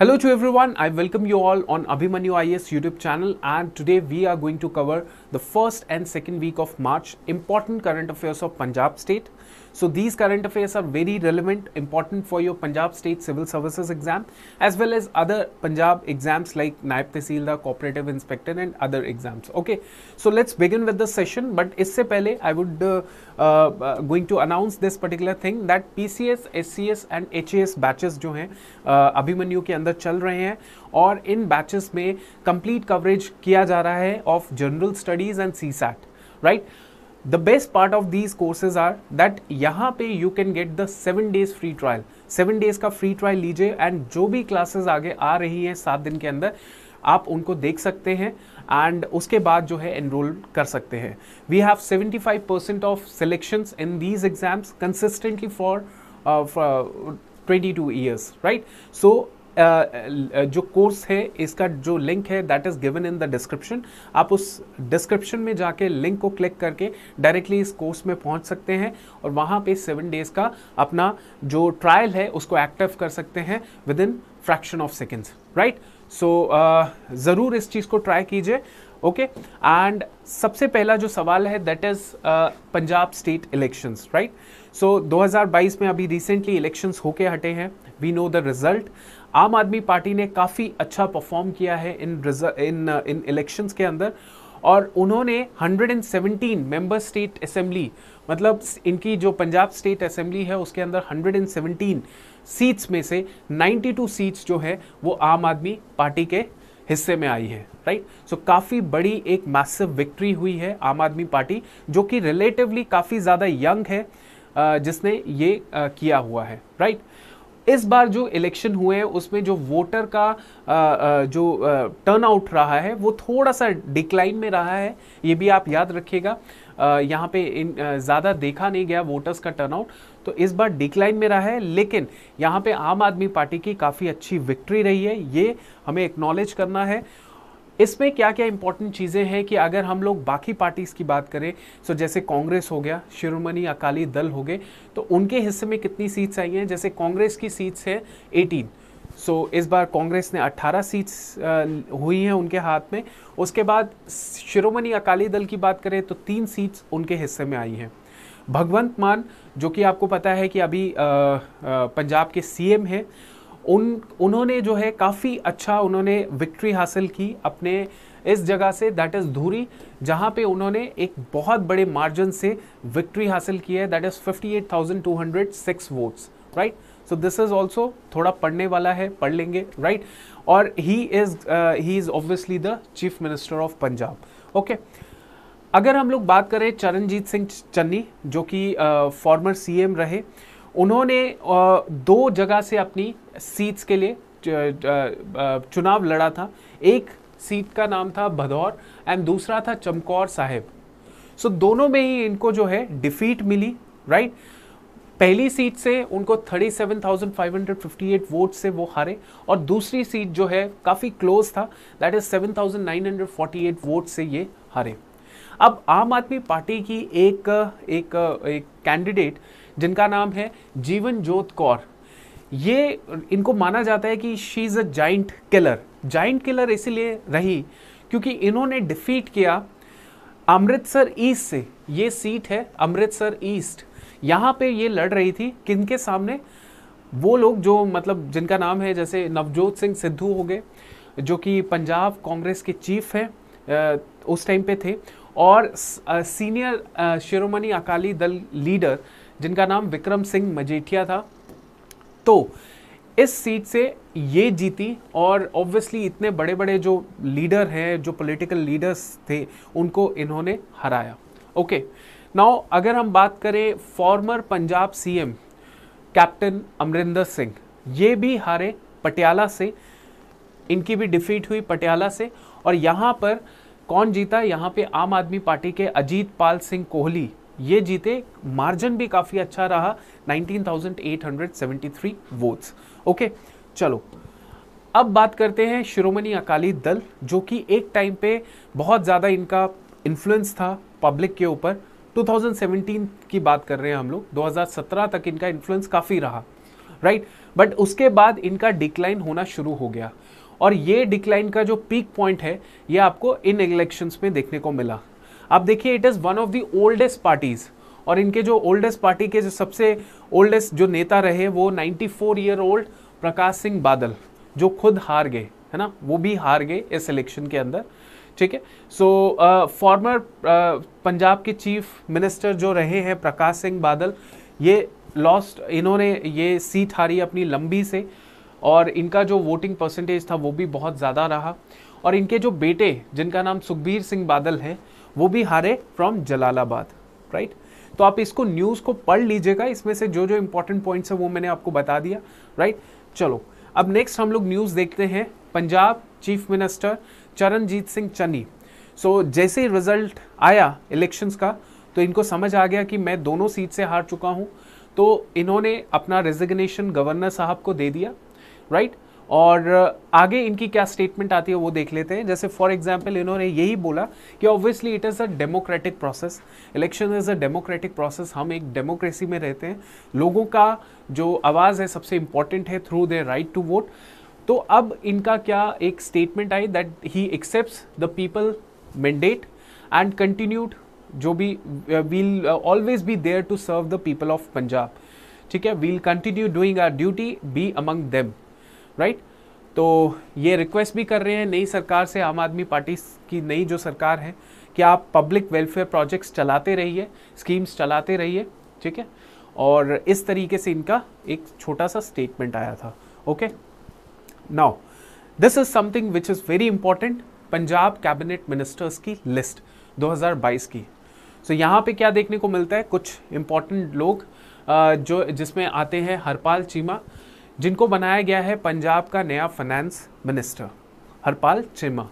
Hello to everyone. I welcome you all on Abhimanyu IS YouTube channel and today we are going to cover the first and second week of March important current affairs of Punjab state So these current affairs are very relevant, important for your Punjab State Civil Services exam as well as other Punjab exams like Naib Tehsildar, Cooperative Inspector and other exams. Okay, so let's begin with the session. But isse pehle I would uh, uh, going to announce this particular thing that PCS, SCS and HAS batches जो हैं अभिमन्यु के अंदर चल रहे हैं और इन batches में कंप्लीट कवरेज किया जा रहा है of general studies and C SAT right the best part of these courses are that यहाँ पे you can get the seven days free trial seven days का फ्री ट्रायल लीजिए एंड जो भी क्लासेस आगे आ रही है सात दिन के अंदर आप उनको देख सकते हैं एंड उसके बाद जो है एनरोल कर सकते हैं we have 75 percent of selection in these exams consistently for twenty two years right so जो कोर्स है इसका जो लिंक है that is given in the description आप उस डिस्क्रिप्शन में जाके लिंक को क्लिक करके डायरेक्टली इस कोर्स में पहुंच सकते हैं और वहाँ पे सेवन डेज़ का अपना जो ट्रायल है उसको एक्टिव कर सकते हैं within fraction of seconds right so ज़रूर इस चीज़ को ट्राई कीजिए ओके okay? एंड सबसे पहला जो सवाल है that is Punjab state elections right so 2022 में अभी रिसेंटली इलेक्शंस होके हटे हैं वी नो द रिजल्ट आम आदमी पार्टी ने काफ़ी अच्छा परफॉर्म किया है इन इन इन इलेक्शंस के अंदर और उन्होंने 117 मेंबर स्टेट असेंबली मतलब इनकी जो पंजाब स्टेट असेंबली है उसके अंदर 117 सीट्स में से 92 सीट्स जो है वो आम आदमी पार्टी के हिस्से में आई है राइट सो so, काफ़ी बड़ी एक मैसिव विक्ट्री हुई है आम आदमी पार्टी जो कि रिलेटिवली काफ़ी ज़्यादा यंग है जिसने ये किया हुआ है राइट right? इस बार जो इलेक्शन हुए हैं उसमें जो वोटर का जो टर्नआउट रहा है वो थोड़ा सा डिक्लाइन में रहा है ये भी आप याद रखिएगा यहाँ पे इन ज़्यादा देखा नहीं गया वोटर्स का टर्नआउट तो इस बार डिक्लाइन में रहा है लेकिन यहाँ पे आम आदमी पार्टी की काफ़ी अच्छी विक्ट्री रही है ये हमें एक्नॉलेज करना है इसमें क्या क्या इंपॉर्टेंट चीज़ें हैं कि अगर हम लोग बाकी पार्टीज़ की बात करें सो जैसे कांग्रेस हो गया शिरोमणि अकाली दल हो गए तो उनके हिस्से में कितनी सीट्स आई हैं जैसे कांग्रेस की सीट्स है एटीन सो so, इस बार कांग्रेस ने 18 सीट्स हुई हैं उनके हाथ में उसके बाद शिरोमणि अकाली दल की बात करें तो तीन सीट्स उनके हिस्से में आई हैं भगवंत मान जो कि आपको पता है कि अभी पंजाब के सीएम हैं उन उन्होंने जो है काफ़ी अच्छा उन्होंने विक्ट्री हासिल की अपने इस जगह से दैट इज़ धूरी जहाँ पे उन्होंने एक बहुत बड़े मार्जिन से विक्ट्री हासिल की है that is fifty eight thousand two hundred six votes right so this is also थोड़ा पढ़ने वाला है पढ़ लेंगे राइट right? और he is he is obviously the chief minister of Punjab okay अगर हम लोग बात करें चरणजीत सिंह चन्नी जो कि फॉर्मर uh, सी रहे उन्होंने दो जगह से अपनी सीट्स के लिए चुनाव लड़ा था एक सीट का नाम था भदौर एंड दूसरा था चमकौर साहिब सो so, दोनों में ही इनको जो है डिफीट मिली राइट पहली सीट से उनको 37,558 वोट से वो हारे और दूसरी सीट जो है काफ़ी क्लोज था दैट इज 7,948 वोट से ये हारे अब आम आदमी पार्टी की एक एक एक कैंडिडेट जिनका नाम है जीवन जोत कौर ये इनको माना जाता है कि she is a giant killer giant killer इसीलिए रही क्योंकि इन्होंने डिफीट किया अमृतसर ईस्ट से ये सीट है अमृतसर ईस्ट यहाँ पे ये लड़ रही थी किन के सामने वो लोग जो मतलब जिनका नाम है जैसे नवजोत सिंह सिद्धू हो गए जो कि पंजाब कांग्रेस के चीफ हैं उस टाइम पे थे और सीनियर शिरोमणि अकाली दल लीडर जिनका नाम विक्रम सिंह मजीठिया था तो इस सीट से ये जीती और ऑब्वियसली इतने बड़े बड़े जो लीडर हैं जो पॉलिटिकल लीडर्स थे उनको इन्होंने हराया ओके नाउ अगर हम बात करें former Punjab CM captain Amarinder Singh ये भी हारे पटियाला से इनकी भी डिफीट हुई पटियाला से और यहाँ पर कौन जीता यहाँ पे आम आदमी पार्टी के अजीत पाल सिंह कोहली ये जीते मार्जिन भी काफ़ी अच्छा रहा 19,873 वोट्स ओके चलो अब बात करते हैं शिरोमणि अकाली दल जो कि एक टाइम पे बहुत ज़्यादा इनका इन्फ्लुएंस था पब्लिक के ऊपर 2017 की बात कर रहे हैं हम लोग 2017 तक इनका इन्फ्लुएंस काफ़ी रहा राइट बट उसके बाद इनका डिक्लाइन होना शुरू हो गया और ये डिक्लाइन का जो पीक पॉइंट है ये आपको इन इलेक्शंस में देखने को मिला आप देखिए it is one of the oldest parties और इनके जो ओल्डेस्ट पार्टी के जो सबसे ओल्डेस्ट जो नेता रहे वो 94 ईयर ओल्ड प्रकाश सिंह बादल जो खुद हार गए है ना वो भी हार गए इस इलेक्शन के अंदर ठीक है so former uh, uh, Punjab के चीफ मिनिस्टर जो रहे हैं प्रकाश सिंह बादल ये लॉस्ट इन्होंने ये सीट हारी अपनी लंबी से और इनका जो वोटिंग परसेंटेज था वो भी बहुत ज़्यादा रहा और इनके जो बेटे जिनका नाम सुखबीर सिंह बादल है वो भी हारे फ्रॉम जलालाबाद राइट तो आप इसको न्यूज़ को पढ़ लीजिएगा इसमें से जो जो इंपॉर्टेंट पॉइंट्स है वो मैंने आपको बता दिया राइट चलो अब नेक्स्ट हम लोग न्यूज़ देखते हैं Punjab chief minister Charanjit Singh Channi so so, जैसे ही रिजल्ट आया इलेक्शंस का तो इनको समझ आ गया कि मैं दोनों सीट से हार चुका हूँ तो इन्होंने अपना रेजिग्नेशन गवर्नर साहब को दे दिया राइट right? और uh, आगे इनकी क्या स्टेटमेंट आती है वो देख लेते हैं जैसे फॉर एग्जाम्पल इन्होंने यही बोला कि obviously it is a democratic process election is a democratic process हम एक डेमोक्रेसी में रहते हैं लोगों का जो आवाज़ है सबसे इम्पॉर्टेंट है through their right to vote तो अब इनका क्या एक स्टेटमेंट आई that he accept the people mandate and continued जो भी will always be there to serve the people of Punjab ठीक है will continue doing our duty be among them right तो ये रिक्वेस्ट भी कर रहे हैं नई सरकार से आम आदमी पार्टी की नई जो सरकार है कि आप पब्लिक वेलफेयर प्रोजेक्ट्स चलाते रहिए स्कीम्स चलाते रहिए ठीक है और इस तरीके से इनका एक छोटा सा स्टेटमेंट आया था okay now this is something which is very important Punjab cabinet ministers की लिस्ट 2022 की सो so, यहाँ पे क्या देखने को मिलता है कुछ इंपॉर्टेंट लोग जो जिसमें आते हैं हरपाल चीमा जिनको बनाया गया है पंजाब का नया फाइनेंस मिनिस्टर हरपाल चिमा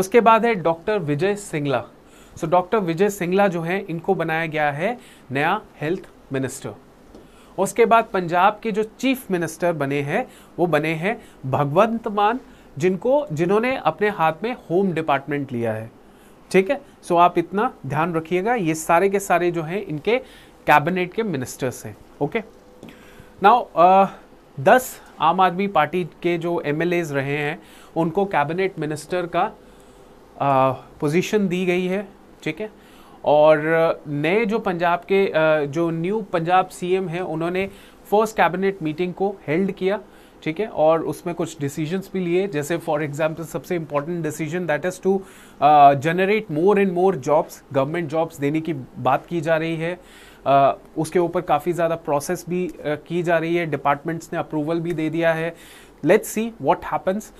उसके बाद है doctor Vijay Singla so doctor Vijay Singla जो हैं इनको बनाया गया है नया हेल्थ मिनिस्टर उसके बाद पंजाब के जो चीफ मिनिस्टर बने हैं वो बने हैं भगवंत मान जिनको जिन्होंने अपने हाथ में होम डिपार्टमेंट लिया है ठीक है सो आप इतना ध्यान रखिएगा ये सारे के सारे जो हैं इनके कैबिनेट के मिनिस्टर्स हैं ओके नाउ दस आम आदमी पार्टी के जो एम रहे हैं उनको कैबिनेट मिनिस्टर का पोजीशन दी गई है ठीक है और नए जो पंजाब के जो न्यू पंजाब सीएम हैं उन्होंने फर्स्ट कैबिनेट मीटिंग को हेल्ड किया ठीक है और उसमें कुछ डिसीजंस भी लिए जैसे फॉर एग्जांपल सबसे important decision that is to generate more and more jobs government jobs देने की बात की जा रही है उसके ऊपर काफ़ी ज़्यादा प्रोसेस भी की जा रही है डिपार्टमेंट्स ने अप्रूवल भी दे दिया है let's see what happens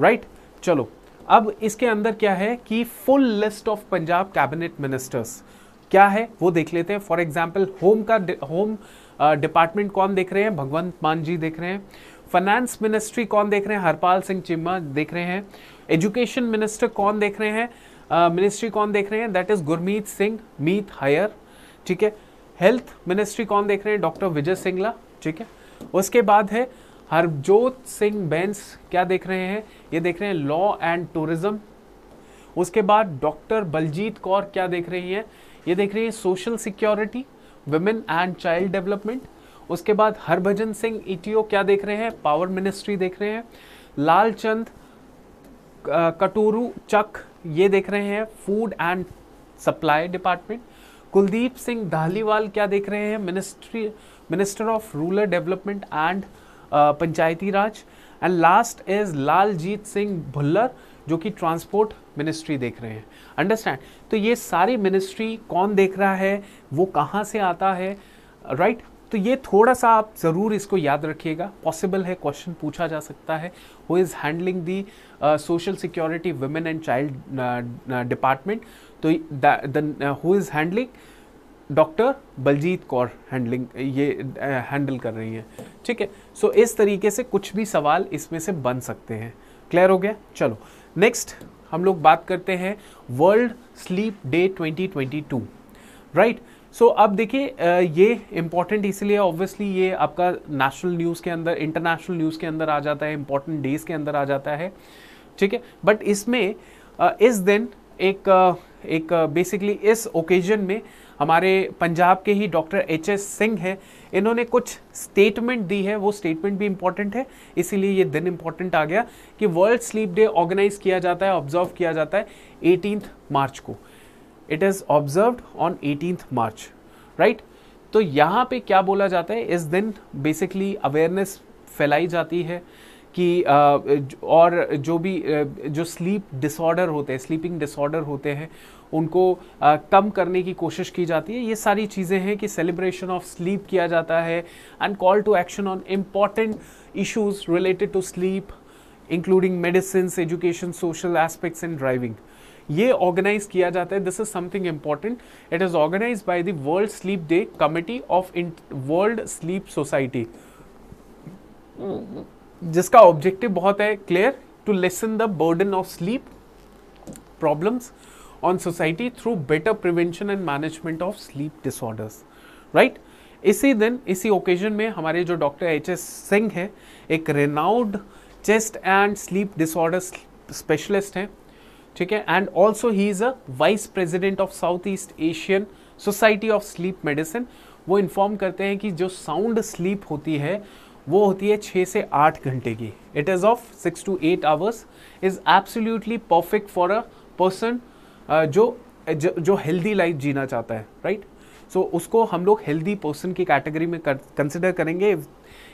right चलो अब इसके अंदर क्या है कि full list of Punjab cabinet ministers क्या है वो देख लेते हैं फॉर एग्जाम्पल होम का होम डिपार्टमेंट कौन देख रहे हैं भगवंत मान जी देख रहे हैं फाइनेंस मिनिस्ट्री कौन देख रहे हैं हरपाल सिंह चिम्मा देख रहे हैं एजुकेशन मिनिस्टर कौन देख रहे हैं मिनिस्ट्री uh, कौन देख रहे हैं दैट इज गुरमीत सिंह मीत हायर ठीक है हेल्थ मिनिस्ट्री कौन देख रहे हैं डॉक्टर विजय सिंगला ठीक है उसके बाद है हरजोत सिंह बैंस क्या देख रहे हैं ये देख रहे हैं लॉ एंड टूरिज्म उसके बाद डॉक्टर बलजीत कौर क्या देख रही हैं ये देख रही हैं social security women and child development उसके बाद हरभजन सिंह ईटीओ क्या देख रहे हैं पावर मिनिस्ट्री देख रहे हैं लाल चंद कटोरू चक ये देख रहे हैं food and supply department Kuldeep Singh Dhaliwal क्या देख रहे हैं ministry minister of rural development and Panchayati Raj and last is Laljit Singh Bhullar जो कि ट्रांसपोर्ट मिनिस्ट्री देख रहे हैं अंडरस्टैंड तो ये सारी मिनिस्ट्री कौन देख रहा है वो कहाँ से आता है राइट right? तो ये थोड़ा सा आप ज़रूर इसको याद रखिएगा पॉसिबल है क्वेश्चन पूछा जा सकता है who is handling the social security women and child department तो who is handling doctor Baljit Kaur handling ये हैंडल uh, कर रही हैं ठीक है सो so, इस तरीके से कुछ भी सवाल इसमें से बन सकते हैं क्लियर हो गया चलो नेक्स्ट हम लोग बात करते हैं world sleep day 2022 right right? So so, अब देखिए ये इम्पॉर्टेंट इसलिए ऑब्वियसली ये आपका नेशनल न्यूज़ के अंदर इंटरनेशनल न्यूज़ के अंदर आ जाता है इम्पॉर्टेंट डेज के अंदर आ जाता है ठीक है बट इसमें इस दिन एक एक बेसिकली इस ओकेजन में हमारे पंजाब के ही डॉक्टर एच एस सिंह हैं इन्होंने कुछ स्टेटमेंट दी है वो स्टेटमेंट भी इम्पॉर्टेंट है इसीलिए ये दिन इम्पॉर्टेंट आ गया कि वर्ल्ड स्लीप डे ऑर्गेनाइज किया जाता है ऑब्जर्व किया जाता है एटीनथ मार्च को it is observed on eighteen March right तो यहाँ पे क्या बोला जाता है इस दिन बेसिकली अवेयरनेस फैलाई जाती है कि और जो भी जो स्लीप डिसऑर्डर होते हैं स्लीपिंग डिसऑर्डर होते हैं उनको कम करने की कोशिश की जाती है ये सारी चीज़ें हैं कि सेलिब्रेशन ऑफ स्लीप किया जाता है and call to action on important issues related to sleep including medicine education social aspects and driving ये ऑर्गेनाइज किया जाता है this is something important it is organise by the world sleep day committee of world sleep society जिसका objective बहुत है clear to lessen the burden of sleep problems on society through better prevention and management of sleep disorders right इसी दिन इसी occasion में हमारे जो doctor H S Singh है एक renowned chest and sleep disorder specialist हैं ठीक है and also he is a vice president of South East Asian society of sleep medicine वो इन्फॉर्म करते हैं कि जो साउंड स्लीप होती है वो होती है छः से आठ घंटे की it is of six to eight hours is absolutely perfect for a person जो जो हेल्दी लाइफ जीना चाहता है राइट right? सो so, उसको हम लोग हेल्दी पर्सन की कैटेगरी में कंसिडर करेंगे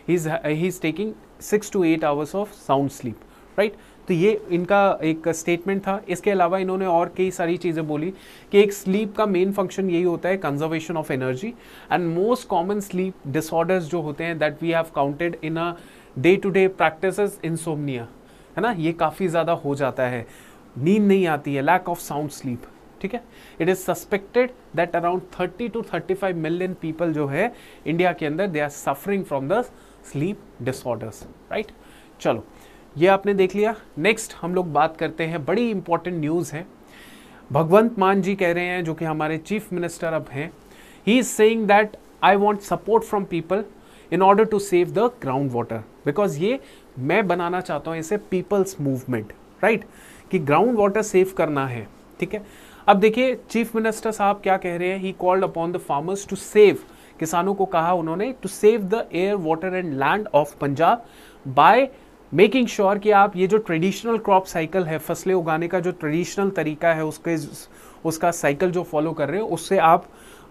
he is taking six to eight hours of sound sleep right तो ये इनका एक स्टेटमेंट था इसके अलावा इन्होंने और कई सारी चीज़ें बोली कि एक स्लीप का मेन फंक्शन यही होता है conservation of energy and most common sleep disorders जो होते हैं that we have counted in a day to day practice insomnia है ना ये काफ़ी ज़्यादा हो जाता है नींद नहीं आती है लैक ऑफ साउंड स्लीप ठीक है it is suspected that around 30 to 35 million people जो है इंडिया के अंदर they are suffering from the sleep disorders right चलो ये आपने देख लिया नेक्स्ट हम लोग बात करते हैं बड़ी इंपॉर्टेंट न्यूज़ है भगवंत मान जी कह रहे हैं जो कि हमारे चीफ मिनिस्टर अब हैं he is saying that I want support from people in order to save the ground water because ये मैं बनाना चाहता हूँ इसे पीपल्स मूवमेंट राइट कि ग्राउंड वाटर सेव करना है ठीक है अब देखिए चीफ मिनिस्टर साहब क्या कह रहे हैं he called upon the farmers to save किसानों को कहा उन्होंने to save the air water and land of Punjab by making sure sure कि आप ये जो ट्रेडिशनल क्रॉप साइकिल है फसलें उगाने का जो ट्रेडिशनल तरीका है उसके उसका साइकिल जो फॉलो कर रहे हो उससे आप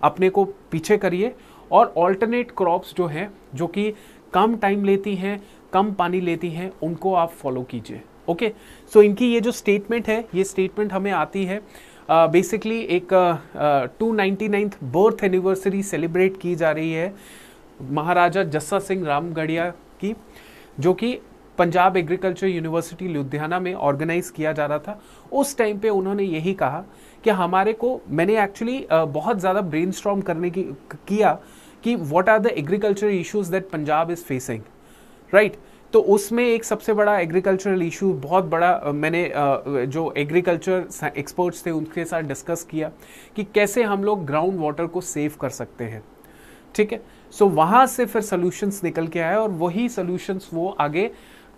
अपने को पीछे करिए और ऑल्टरनेट क्रॉप्स जो हैं जो कि कम टाइम लेती हैं कम पानी लेती हैं उनको आप फॉलो कीजिए ओके सो इनकी ये जो स्टेटमेंट है ये स्टेटमेंट हमें आती है बेसिकली uh, एक two ninety ninth birth anniversary celebrate की जा रही है महाराजा जस्सा सिंह रामगढ़िया की जो कि पंजाब एग्रीकल्चर यूनिवर्सिटी लुधियाना में ऑर्गेनाइज किया जा रहा था उस टाइम पे उन्होंने यही कहा कि हमारे को मैंने एक्चुअली बहुत ज़्यादा ब्रेन करने की किया कि what are the agriculture issues that Punjab is facing right तो उसमें एक सबसे बड़ा एग्रीकल्चरल इशू बहुत बड़ा मैंने जो एग्रीकल्चर एक्सपर्ट्स थे उनके साथ डिस्कस किया कि कैसे हम लोग ग्राउंड वाटर को सेव कर सकते हैं ठीक है सो so, वहाँ से फिर सोल्यूशंस निकल के आए और वही सोल्यूशंस वो आगे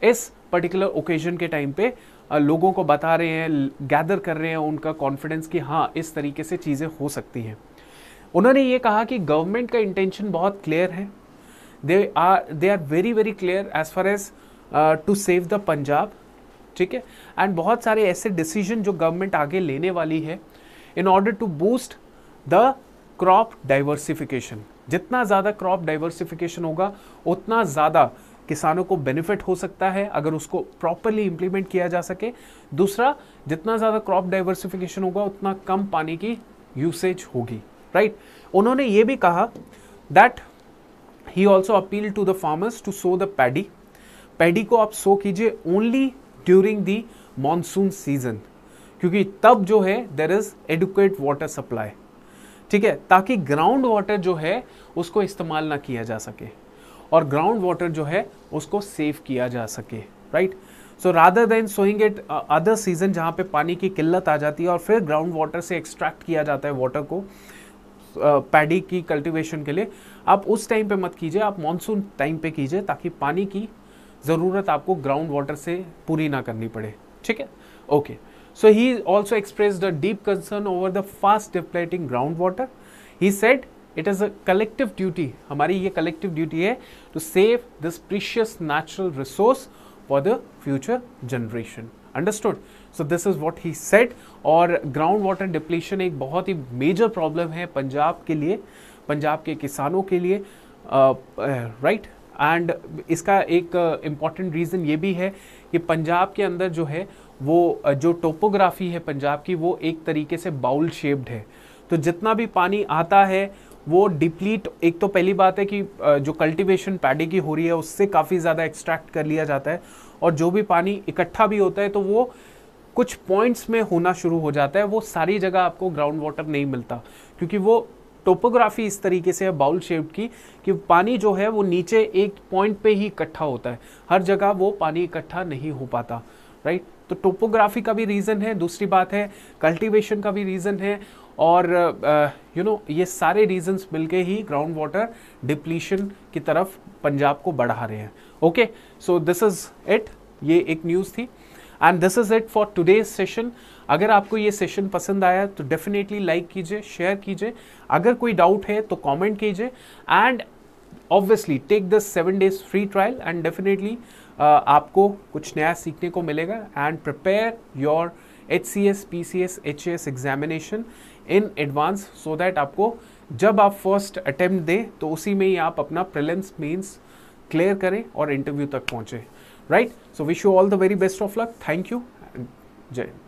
इस पर्टिकुलर ओकेजन के टाइम पे लोगों को बता रहे हैं गैदर कर रहे हैं उनका कॉन्फिडेंस कि हाँ इस तरीके से चीज़ें हो सकती हैं उन्होंने ये कहा कि गवर्नमेंट का इंटेंशन बहुत क्लियर है they are they are very very clear as far as to save the Punjab ठीक है एंड बहुत सारे ऐसे डिसीजन जो गवर्नमेंट आगे लेने वाली है in order to boost the crop diversification जितना ज़्यादा क्रॉप डाइवर्सिफिकेशन होगा उतना ज़्यादा किसानों को बेनिफिट हो सकता है अगर उसको प्रॉपरली इम्प्लीमेंट किया जा सके दूसरा जितना ज़्यादा क्रॉप डाइवर्सिफिकेशन होगा उतना कम पानी की यूसेज होगी राइट उन्होंने ये भी कहा that he also appeal to the farmers to sow the paddy paddy को आप सो कीजिए only during the monsoon season क्योंकि तब जो है there is adequate water supply ठीक है ताकि ग्राउंड वाटर जो है उसको इस्तेमाल ना किया जा सके और ग्राउंड वाटर जो है उसको सेव किया जा सके right so rather than sowing it other season जहाँ पे पानी की किल्लत आ जाती है और फिर ग्राउंड वाटर से एक्सट्रैक्ट किया जाता है वाटर को पैडी uh, की कल्टीवेशन के लिए आप उस टाइम पे मत कीजिए आप मानसून टाइम पे कीजिए ताकि पानी की ज़रूरत आपको ग्राउंड वाटर से पूरी ना करनी पड़े ठीक है okay so he also express the deep concern over the fast depleting ground water he said it is a collective duty हमारी ये कलेक्टिव ड्यूटी है to save this precious natural resource for the future generation understood so this is what he said और ground water depletion एक बहुत ही major problem है पंजाब के लिए पंजाब के किसानों के लिए right uh, and uh, right? इसका एक इम्पॉर्टेंट uh, रीज़न ये भी है कि पंजाब के अंदर जो है वो uh, जो टोपोग्राफी है पंजाब की वो एक तरीके से बाउल शेप्ड है तो जितना भी पानी आता है वो डिप्लीट एक तो पहली बात है कि जो कल्टीवेशन पैडी की हो रही है उससे काफ़ी ज़्यादा एक्सट्रैक्ट कर लिया जाता है और जो भी पानी इकट्ठा भी होता है तो वो कुछ पॉइंट्स में होना शुरू हो जाता है वो सारी जगह आपको ग्राउंड वाटर नहीं मिलता क्योंकि वो टोपोग्राफी इस तरीके से है बाउल शेप की कि पानी जो है वो नीचे एक पॉइंट पे ही इकट्ठा होता है हर जगह वो पानी इकट्ठा नहीं हो पाता राइट तो टोपोग्राफी का भी रीज़न है दूसरी बात है कल्टीवेशन का भी रीज़न है और यू नो ये सारे रीजंस मिलके ही ग्राउंड वाटर डिप्लीशन की तरफ पंजाब को बढ़ा रहे हैं okay so this is it ये एक न्यूज़ थी and this is it for today session अगर आपको ये सेशन पसंद आया तो डेफिनेटली लाइक कीजिए शेयर कीजिए अगर कोई डाउट है तो कमेंट कीजिए and obviously take this seven days free trial and definitely आपको कुछ नया सीखने को मिलेगा and prepare your H C S P C S H S examination in advance so that आपको जब आप फर्स्ट अटेम्प्ट दें तो उसी में ही आप अपना प्रेलेंस मीन्स क्लियर करें और इंटरव्यू तक पहुँचें right so wish you all the very best of luck thank you जय